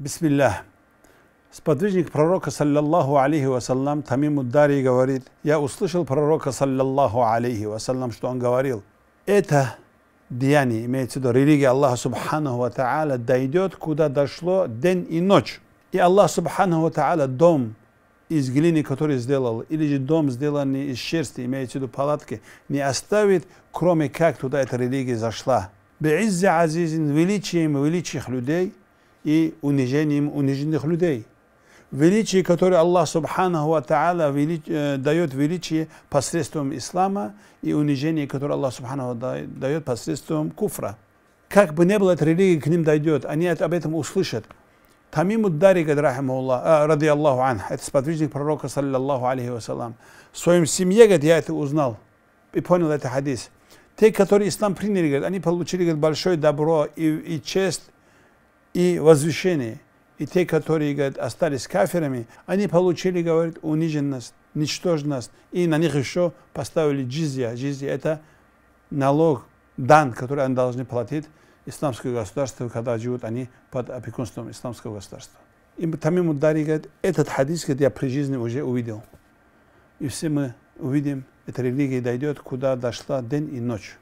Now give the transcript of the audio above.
Бисмиллах. Сподвижник пророка, саллаллаху алейхи вассалам, Тамим Удари говорит, я услышал пророка, саллаллаху алейхи вассалам, что он говорил, это деяние, имеется в виду религия Аллаха Субхану Ва Та'аля, дойдет, куда дошло день и ночь. И Аллах Субхану Ва Та'аля дом из глины, который сделал, или же дом, сделанный из шерсти, имеется в виду палатки, не оставит, кроме как туда эта религия зашла. Би'иззи азизин, величием величих людей – и унижением униженных людей. Величие, которое Аллах Субханаху Та'ала велич, э, дает величие посредством ислама и унижение, которое Аллах Субханаху дает посредством куфра. Как бы не было, эта религия к ним дойдет, они об этом услышат. Тамим Удари, э, ради Аллаху анх, это сподвижник пророка, саллиллаху алейхи вассалам, в своем семье, говорит, я это узнал и понял этот хадис. Те, которые ислам приняли, говорит, они получили говорит, большое добро и, и честь, и возвышение. И те, которые, говорят, остались кафирами, они получили, говорит, униженность, ничтожность. И на них еще поставили джизия. Джизия – это налог, дан, который они должны платить исламское государство, когда живут они под опекунством исламского государства. И Тамим Удари говорит, этот хадис, говорит, я при жизни уже увидел. И все мы увидим, эта религия дойдет, куда дошла день и ночь.